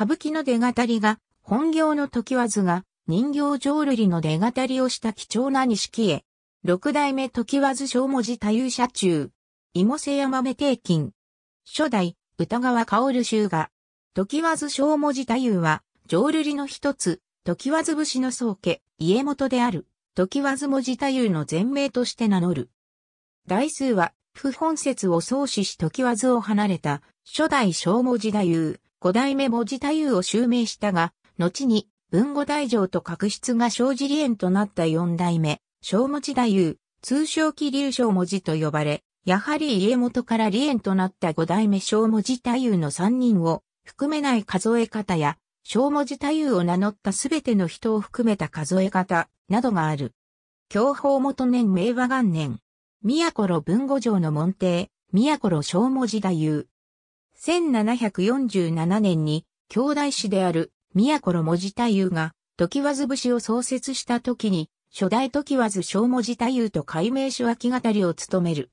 歌舞伎の出語りが、本業の時和図が、人形浄瑠璃の出語りをした貴重な錦絵。六代目時和図小文字太夫社中。芋瀬山目定金。初代、歌川薫衆が。時和図小文字太夫は、浄瑠璃の一つ、時図武節の宗家、家元である、時和図文字太夫の前名として名乗る。代数は、不本説を創始し時和図を離れた、初代小文字太夫、五代目文字太夫を襲名したが、後に文語大乗と確執が生じ離縁となった四代目、小文字太夫、通称気流小文字と呼ばれ、やはり家元から離縁となった五代目小文字太夫の三人を含めない数え方や、小文字太夫を名乗ったすべての人を含めた数え方などがある。教法元年明和元年、宮古路文語城の門弟、宮古路小文字太夫、1747年に兄弟子である宮古の文字太夫が時和節を創設した時に初代時和小文字太夫と改名書脇語りを務める。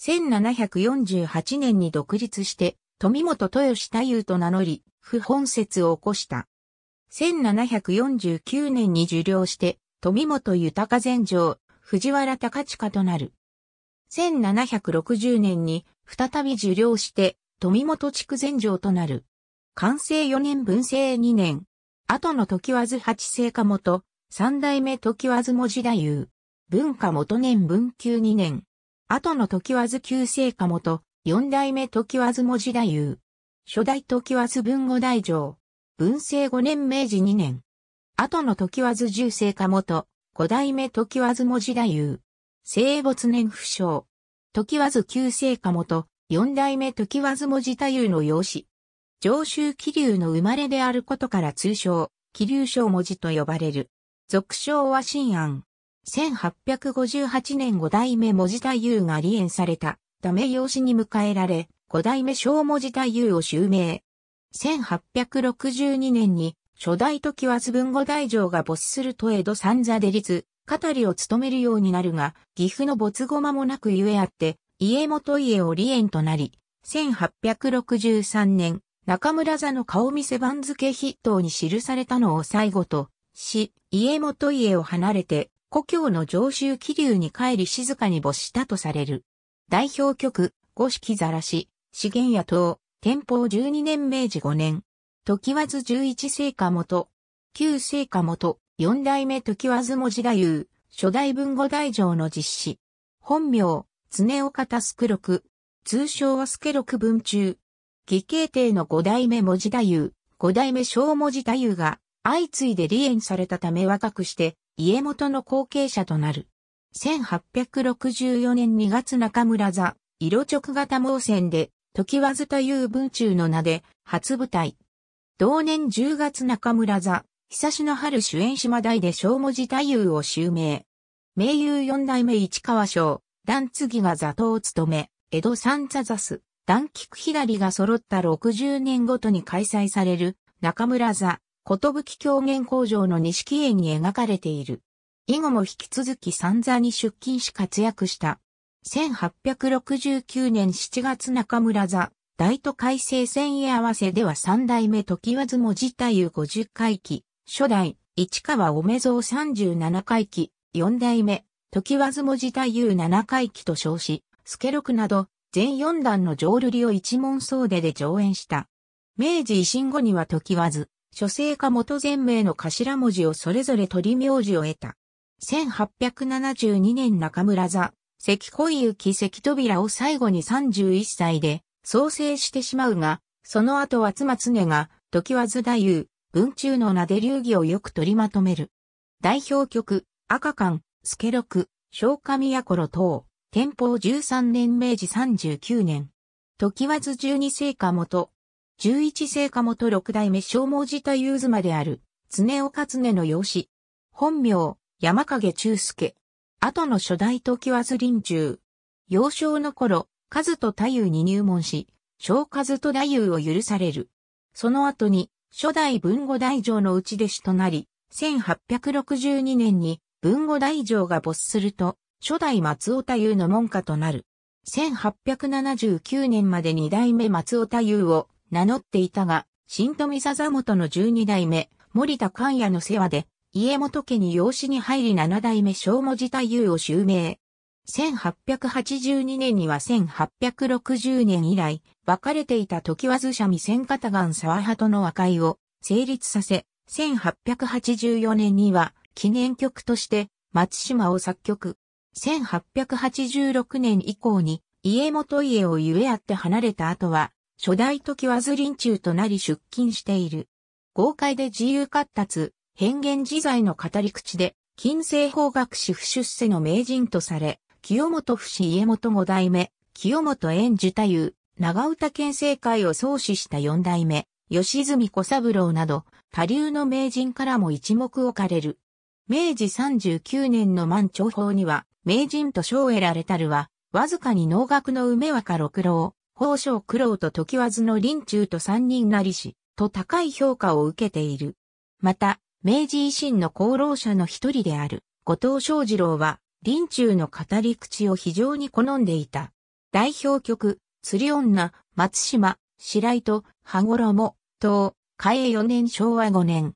1748年に独立して富本豊志太夫と名乗り、不本説を起こした。1749年に受領して、富本豊前城、藤原高近となる。1760年に再び受領して、富本地区全城となる。完成4年文政2年。後の時わず八世家元、三代目時わず文字太夫。文化元年文久2年。後の時わず九世家元、四代目時わず文字太夫。初代時わず文語大城。文政5年明治2年。後の時わず十世家元、五代目時わず文字太夫。生没年不詳。時わず九世家元、四代目時和文字太夫の養子。上州気流の生まれであることから通称、気流小文字と呼ばれる。俗称は新安。1858年五代目文字太夫が離縁された、ため養子に迎えられ、五代目小文字太夫を襲名。1862年に、初代時和文五大城が没すると江戸三座で立、語りを務めるようになるが、岐阜の没後間もなくゆえあって、家元家を離縁となり、1863年、中村座の顔見せ番付筆頭に記されたのを最後とし、家元家を離れて、故郷の上州気流に帰り静かに没したとされる。代表曲、五色ざらし、資源野党、天保12年明治5年、時わず11聖家元、旧聖家元、四代目時わず文字が言う、初代文語大上の実施。本名、常岡田助六、通称は助六文中。義兄帝の五代目文字太夫、五代目小文字太夫が相次いで離縁されたため若くして、家元の後継者となる。1864年2月中村座、色直型盲線で、時わず太夫文中の名で、初舞台。同年10月中村座、久しの春主演島大で小文字太夫を襲名。名優四代目市川省、段次が座頭を務め、江戸三座座す、段菊左が揃った60年ごとに開催される、中村座、寿狂言工場の錦絵に描かれている。以後も引き続き三座に出勤し活躍した。1869年7月中村座、大都会正戦へ合わせでは三代目時和相撲自体を50回忌、初代、市川おめぞう37回忌、四代目、時和文字太夫七回帰と称し、スケロクなど、全四段の浄瑠璃を一門総出で上演した。明治維新後には時和ず、書生か元前名の頭文字をそれぞれ取り名字を得た。1872年中村座、関小行関扉を最後に31歳で創生してしまうが、その後は妻常が、時和津太夫、文中の名で流儀をよく取りまとめる。代表曲、赤館、助六、昇華宮頃等、天保十三年明治三十九年。時和ず十二世家元、十一世家元六代目小文寺太夫妻である、常岡常の養子。本名、山影中介。後の初代時和ず臨中。幼少の頃、和と太夫に入門し、小和と太夫を許される。その後に、初代文語大城の内弟子となり、1862年に文後大城が没すると、初代松尾太夫の門下となる。1879年まで二代目松尾太夫を名乗っていたが、新富笹本の十二代目、森田寛也の世話で、家元家に養子に入り七代目小文字太夫を襲名。1882年には1860年以来、別れていた時わず社未戦方岩沢派との和解を成立させ、1884年には記念曲として松島を作曲。1886年以降に家元家をゆえあって離れた後は、初代時わずん中となり出勤している。豪快で自由活達、変幻自在の語り口で、金星法学士不出世の名人とされ、清本不死家元五代目、清本円樹太夫、長唄県政会を創始した四代目、吉住小三郎など、多流の名人からも一目置かれる。明治39年の満長法には、名人と称得られたるは、わずかに能楽の梅若六郎、宝生九郎と時和の林中と三人なりし、と高い評価を受けている。また、明治維新の功労者の一人である、後藤正二郎は、林中の語り口を非常に好んでいた。代表曲、釣り女、松島、白井と、羽衣、等、嘉永4年昭和5年、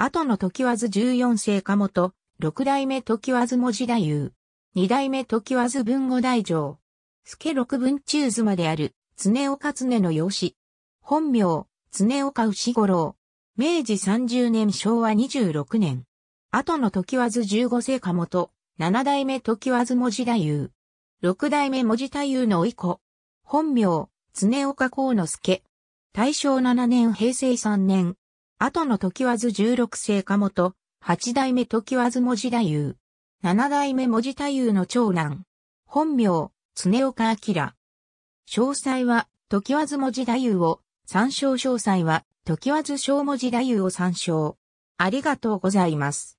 後の時わず14世かもと、六代目時わず文字太夫。二代目時わず文語大城。助六分中妻である、常岡常の養子。本名、常岡牛五郎。明治30年昭和26年。後の時わず15世かもと、七代目時わず文字太夫。六代目文字太夫の甥子。本名、常岡幸之助。大正7年平成3年、後の時わず十六世かもと、八代目時わず文字太夫。七代目文字太夫の長男。本名、常岡明。詳細は、時わず文字太夫を、参照詳細は、時わず小文字太夫を参照。ありがとうございます。